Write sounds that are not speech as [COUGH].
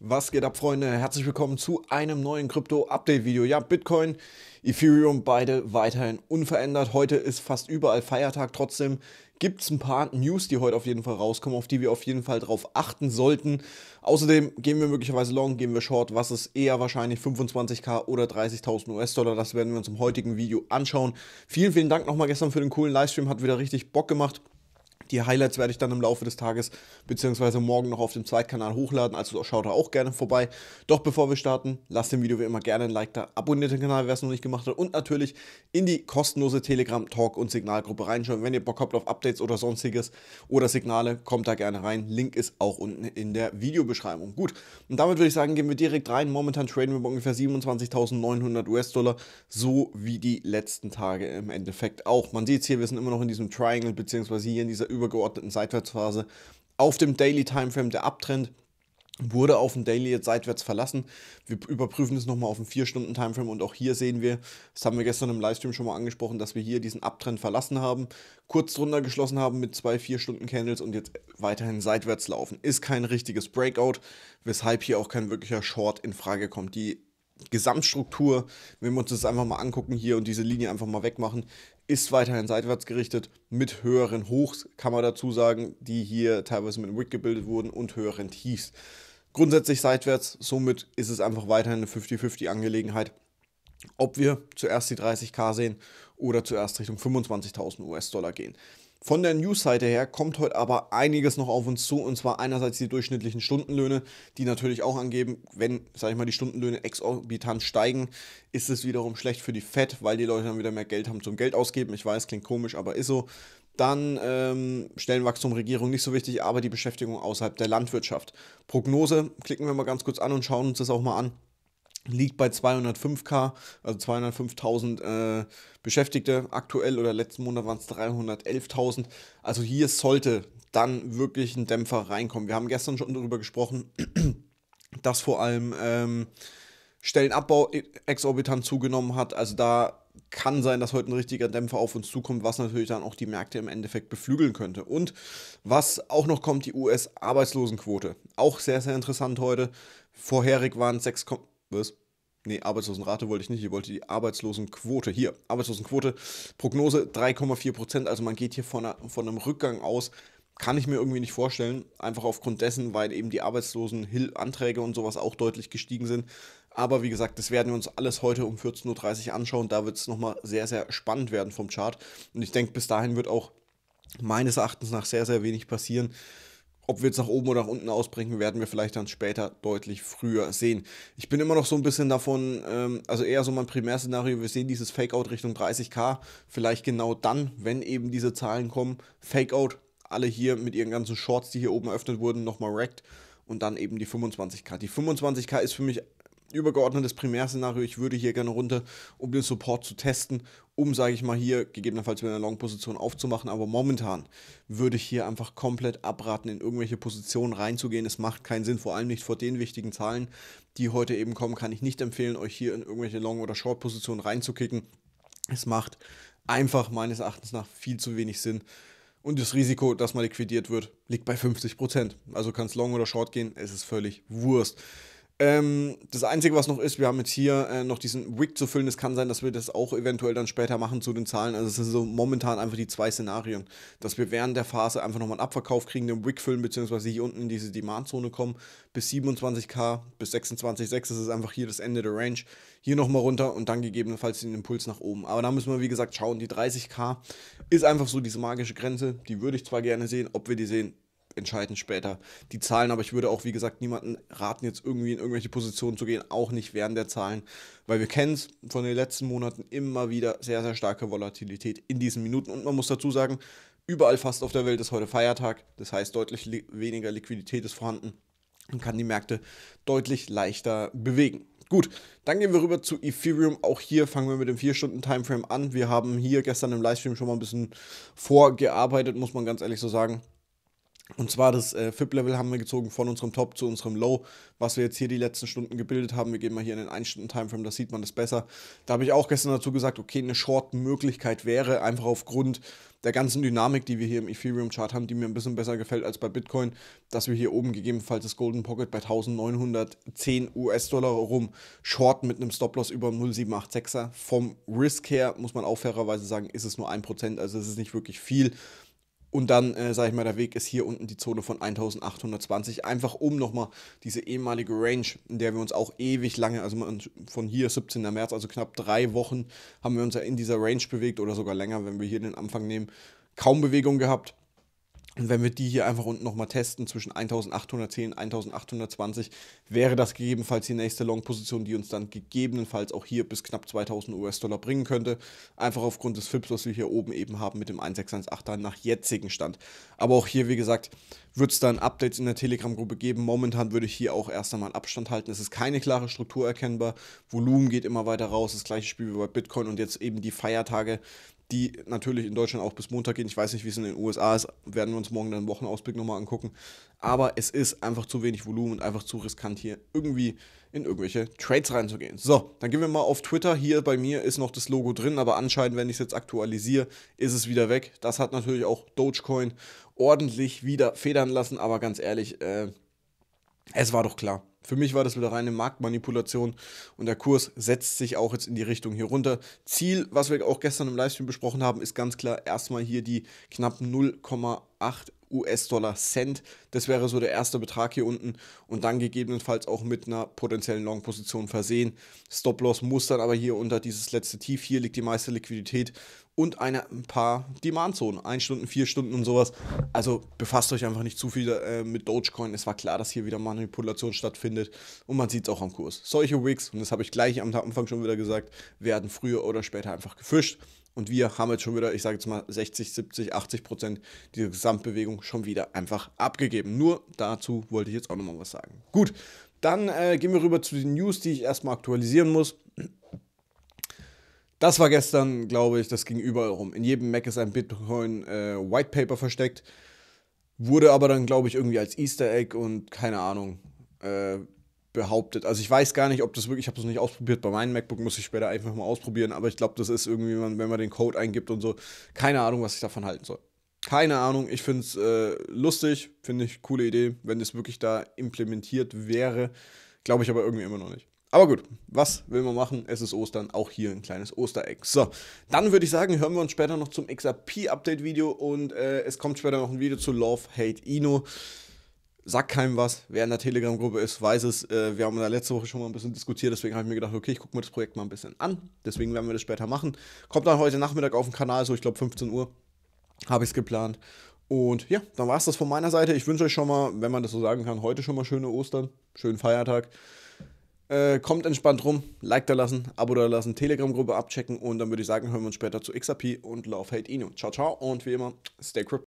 Was geht ab, Freunde? Herzlich willkommen zu einem neuen Krypto-Update-Video. Ja, Bitcoin, Ethereum, beide weiterhin unverändert. Heute ist fast überall Feiertag. Trotzdem gibt es ein paar News, die heute auf jeden Fall rauskommen, auf die wir auf jeden Fall drauf achten sollten. Außerdem gehen wir möglicherweise long, gehen wir short. Was ist eher wahrscheinlich 25k oder 30.000 US-Dollar? Das werden wir uns im heutigen Video anschauen. Vielen, vielen Dank nochmal gestern für den coolen Livestream. Hat wieder richtig Bock gemacht. Die Highlights werde ich dann im Laufe des Tages bzw. morgen noch auf dem Zweitkanal hochladen, also schaut da auch gerne vorbei. Doch bevor wir starten, lasst dem Video wie immer gerne ein Like da, abonniert den Kanal, wer es noch nicht gemacht hat und natürlich in die kostenlose Telegram Talk und Signalgruppe reinschauen. Wenn ihr Bock habt auf Updates oder sonstiges oder Signale, kommt da gerne rein. Link ist auch unten in der Videobeschreibung. Gut, und damit würde ich sagen, gehen wir direkt rein. Momentan traden wir bei ungefähr 27.900 US-Dollar, so wie die letzten Tage im Endeffekt auch. Man sieht es hier, wir sind immer noch in diesem Triangle bzw. hier in dieser der übergeordneten Seitwärtsphase auf dem Daily Timeframe, der Abtrend wurde auf dem Daily jetzt seitwärts verlassen. Wir überprüfen das nochmal auf dem 4-Stunden-Timeframe und auch hier sehen wir, das haben wir gestern im Livestream schon mal angesprochen, dass wir hier diesen Abtrend verlassen haben, kurz drunter geschlossen haben mit zwei 4-Stunden-Candles und jetzt weiterhin seitwärts laufen. Ist kein richtiges Breakout, weshalb hier auch kein wirklicher Short in Frage kommt. Die Gesamtstruktur, wenn wir uns das einfach mal angucken hier und diese Linie einfach mal wegmachen, ist weiterhin seitwärts gerichtet mit höheren Hochs, kann man dazu sagen, die hier teilweise mit dem Wick gebildet wurden und höheren Tiefs. Grundsätzlich seitwärts, somit ist es einfach weiterhin eine 50-50 Angelegenheit, ob wir zuerst die 30k sehen oder zuerst Richtung 25.000 US-Dollar gehen. Von der Newsseite her kommt heute aber einiges noch auf uns zu, und zwar einerseits die durchschnittlichen Stundenlöhne, die natürlich auch angeben, wenn, sage ich mal, die Stundenlöhne exorbitant steigen, ist es wiederum schlecht für die Fed, weil die Leute dann wieder mehr Geld haben zum Geld ausgeben. Ich weiß, klingt komisch, aber ist so. Dann ähm, Stellenwachstum, Regierung nicht so wichtig, aber die Beschäftigung außerhalb der Landwirtschaft. Prognose klicken wir mal ganz kurz an und schauen uns das auch mal an liegt bei 205k, also 205.000 äh, Beschäftigte aktuell oder letzten Monat waren es 311.000. Also hier sollte dann wirklich ein Dämpfer reinkommen. Wir haben gestern schon darüber gesprochen, [CLEARS THROAT] dass vor allem ähm, Stellenabbau e-, exorbitant zugenommen hat. Also da kann sein, dass heute ein richtiger Dämpfer auf uns zukommt, was natürlich dann auch die Märkte im Endeffekt beflügeln könnte. Und was auch noch kommt, die US-Arbeitslosenquote. Auch sehr, sehr interessant heute. Vorherig waren 6,5 was? Nee, Arbeitslosenrate wollte ich nicht. Ich wollte die Arbeitslosenquote. Hier, Arbeitslosenquote, Prognose 3,4 Prozent. Also man geht hier von, einer, von einem Rückgang aus. Kann ich mir irgendwie nicht vorstellen. Einfach aufgrund dessen, weil eben die Arbeitslosenanträge und sowas auch deutlich gestiegen sind. Aber wie gesagt, das werden wir uns alles heute um 14.30 Uhr anschauen. Da wird es nochmal sehr, sehr spannend werden vom Chart. Und ich denke, bis dahin wird auch meines Erachtens nach sehr, sehr wenig passieren. Ob wir jetzt nach oben oder nach unten ausbrechen, werden wir vielleicht dann später deutlich früher sehen. Ich bin immer noch so ein bisschen davon, ähm, also eher so mein Primärszenario, wir sehen dieses Fakeout Richtung 30k, vielleicht genau dann, wenn eben diese Zahlen kommen. Fakeout, alle hier mit ihren ganzen Shorts, die hier oben eröffnet wurden, nochmal wrecked und dann eben die 25k. Die 25k ist für mich übergeordnetes Primärszenario, ich würde hier gerne runter, um den Support zu testen, um, sage ich mal, hier gegebenenfalls mit einer Long-Position aufzumachen. Aber momentan würde ich hier einfach komplett abraten, in irgendwelche Positionen reinzugehen. Es macht keinen Sinn, vor allem nicht vor den wichtigen Zahlen, die heute eben kommen, kann ich nicht empfehlen, euch hier in irgendwelche Long- oder Short-Positionen reinzukicken. Es macht einfach meines Erachtens nach viel zu wenig Sinn. Und das Risiko, dass man liquidiert wird, liegt bei 50%. Also kann es long oder short gehen, es ist völlig Wurst. Ähm, das Einzige, was noch ist, wir haben jetzt hier äh, noch diesen Wick zu füllen. Es kann sein, dass wir das auch eventuell dann später machen zu den Zahlen. Also es sind so momentan einfach die zwei Szenarien, dass wir während der Phase einfach nochmal einen Abverkauf kriegen, den Wick füllen, beziehungsweise hier unten in diese Demandzone kommen. Bis 27k, bis 26,6, das ist einfach hier das Ende der Range. Hier nochmal runter und dann gegebenenfalls den Impuls nach oben. Aber da müssen wir, wie gesagt, schauen. Die 30k ist einfach so diese magische Grenze. Die würde ich zwar gerne sehen, ob wir die sehen, entscheiden später die Zahlen. Aber ich würde auch, wie gesagt, niemanden raten, jetzt irgendwie in irgendwelche Positionen zu gehen, auch nicht während der Zahlen, weil wir kennen es von den letzten Monaten immer wieder sehr, sehr starke Volatilität in diesen Minuten. Und man muss dazu sagen, überall fast auf der Welt ist heute Feiertag. Das heißt, deutlich li weniger Liquidität ist vorhanden und kann die Märkte deutlich leichter bewegen. Gut, dann gehen wir rüber zu Ethereum. Auch hier fangen wir mit dem 4-Stunden-Timeframe an. Wir haben hier gestern im Livestream schon mal ein bisschen vorgearbeitet, muss man ganz ehrlich so sagen. Und zwar das äh, FIP-Level haben wir gezogen von unserem Top zu unserem Low, was wir jetzt hier die letzten Stunden gebildet haben. Wir gehen mal hier in den 1-Stunden-Timeframe, da sieht man das besser. Da habe ich auch gestern dazu gesagt, okay, eine Short-Möglichkeit wäre, einfach aufgrund der ganzen Dynamik, die wir hier im Ethereum-Chart haben, die mir ein bisschen besser gefällt als bei Bitcoin, dass wir hier oben gegebenenfalls das Golden Pocket bei 1910 US-Dollar rum shorten mit einem Stop-Loss über 0,786er. Vom Risk her muss man auch fairerweise sagen, ist es nur 1%, also es ist nicht wirklich viel. Und dann, äh, sage ich mal, der Weg ist hier unten die Zone von 1820, einfach um nochmal diese ehemalige Range, in der wir uns auch ewig lange, also von hier 17. März, also knapp drei Wochen, haben wir uns ja in dieser Range bewegt oder sogar länger, wenn wir hier den Anfang nehmen, kaum Bewegung gehabt. Und wenn wir die hier einfach unten nochmal testen, zwischen 1810 und 1820, wäre das gegebenenfalls die nächste Long-Position, die uns dann gegebenenfalls auch hier bis knapp 2000 US-Dollar bringen könnte. Einfach aufgrund des FIPS, was wir hier oben eben haben mit dem 1618 dann nach jetzigem Stand. Aber auch hier, wie gesagt, wird es dann Updates in der Telegram-Gruppe geben. Momentan würde ich hier auch erst einmal Abstand halten. Es ist keine klare Struktur erkennbar. Volumen geht immer weiter raus. Das gleiche Spiel wie bei Bitcoin und jetzt eben die Feiertage die natürlich in Deutschland auch bis Montag gehen. Ich weiß nicht, wie es in den USA ist, werden wir uns morgen dann Wochenausblick nochmal angucken. Aber es ist einfach zu wenig Volumen und einfach zu riskant, hier irgendwie in irgendwelche Trades reinzugehen. So, dann gehen wir mal auf Twitter. Hier bei mir ist noch das Logo drin, aber anscheinend, wenn ich es jetzt aktualisiere, ist es wieder weg. Das hat natürlich auch Dogecoin ordentlich wieder federn lassen, aber ganz ehrlich, äh, es war doch klar für mich war das wieder reine Marktmanipulation und der Kurs setzt sich auch jetzt in die Richtung hier runter. Ziel, was wir auch gestern im Livestream besprochen haben, ist ganz klar erstmal hier die knapp 0,8 US-Dollar Cent. Das wäre so der erste Betrag hier unten und dann gegebenenfalls auch mit einer potenziellen Long-Position versehen. Stop-Loss muss dann aber hier unter dieses letzte Tief. Hier liegt die meiste Liquidität und eine, ein paar Demand-Zonen. 1 Stunden, 4 Stunden und sowas. Also befasst euch einfach nicht zu viel äh, mit Dogecoin. Es war klar, dass hier wieder Manipulation stattfindet und man sieht es auch am Kurs. Solche Wigs, und das habe ich gleich am Anfang schon wieder gesagt, werden früher oder später einfach gefischt. Und wir haben jetzt schon wieder, ich sage jetzt mal 60, 70, 80 Prozent dieser Gesamtbewegung schon wieder einfach abgegeben. Nur dazu wollte ich jetzt auch nochmal was sagen. Gut, dann äh, gehen wir rüber zu den News, die ich erstmal aktualisieren muss. Das war gestern, glaube ich, das ging überall rum. In jedem Mac ist ein Bitcoin äh, White Paper versteckt. Wurde aber dann, glaube ich, irgendwie als Easter Egg und keine Ahnung, äh, behauptet. Also ich weiß gar nicht, ob das wirklich, ich habe das nicht ausprobiert, bei meinem MacBook muss ich später einfach mal ausprobieren, aber ich glaube, das ist irgendwie, wenn man den Code eingibt und so, keine Ahnung, was ich davon halten soll. Keine Ahnung, ich finde es äh, lustig, finde ich coole Idee, wenn es wirklich da implementiert wäre, glaube ich aber irgendwie immer noch nicht. Aber gut, was will man machen? Es ist Ostern, auch hier ein kleines Ostereck. So, dann würde ich sagen, hören wir uns später noch zum XRP-Update-Video und äh, es kommt später noch ein Video zu Love Hate Ino. Sag keinem was. Wer in der Telegram-Gruppe ist, weiß es. Äh, wir haben da letzte Woche schon mal ein bisschen diskutiert. Deswegen habe ich mir gedacht, okay, ich gucke mir das Projekt mal ein bisschen an. Deswegen werden wir das später machen. Kommt dann heute Nachmittag auf den Kanal, so ich glaube 15 Uhr habe ich es geplant. Und ja, dann war es das von meiner Seite. Ich wünsche euch schon mal, wenn man das so sagen kann, heute schon mal schöne Ostern, schönen Feiertag. Äh, kommt entspannt rum, Like da lassen, Abo da lassen, Telegram-Gruppe abchecken und dann würde ich sagen, hören wir uns später zu XRP und Love Hate Inu. Ciao, ciao und wie immer, stay crypto.